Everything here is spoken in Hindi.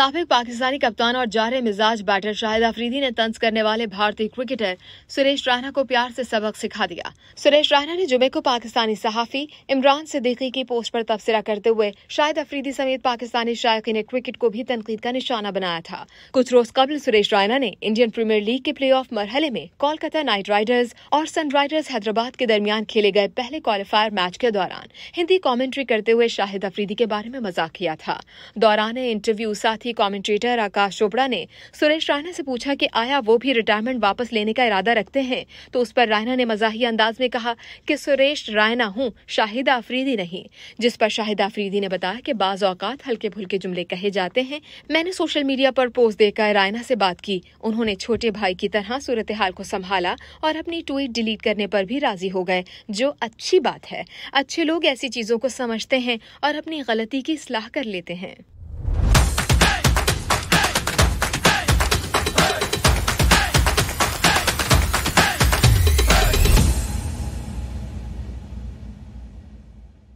सबक पाकिस्तानी कप्तान और जारे मिजाज बैटर शाहिद अफरीदी ने तंज करने वाले भारतीय क्रिकेटर सुरेश रैना को प्यार से सबक सिखा दिया सुरेश रैना ने जुमे को पाकिस्तानी सहाफी इमरान सिद्दीकी की पोस्ट पर तबसरा करते हुए शाहिद अफरीदी समेत पाकिस्तानी शायक ने क्रिकेट को भी तनकीद का निशाना बनाया था कुछ रोज कबल सुरेश रैना ने इंडियन प्रीमियर लीग के प्ले ऑफ मरहले में कोलकाता नाइट राइडर्स और सनराइजर्स हैदराबाद के दरमियान खेले गए पहले क्वालिफायर मैच के दौरान हिंदी कॉमेंट्री करते हुए शाहिद अफरीदी के बारे में मजाक किया था दौरान इंटरव्यू साथी हॉकी कमेंटेटर आकाश चोपड़ा ने सुरेश रायना से पूछा कि आया वो भी रिटायरमेंट वापस लेने का इरादा रखते हैं तो उस पर रायना ने मजाही अंदाज में कहा कि सुरेश रायना हूँ शाहिद आफरीदी नहीं जिस पर शाहिद आफरीदी ने बताया कि बाज औकात हल्के फुल्के जुमले कहे जाते हैं मैंने सोशल मीडिया पर पोस्ट देकर रायना से बात की उन्होंने छोटे भाई की तरह सूरत हाल को संभाला और अपनी ट्वीट डिलीट करने पर भी राजी हो गए जो अच्छी बात है अच्छे लोग ऐसी चीजों को समझते हैं और अपनी गलती की सलाह कर लेते हैं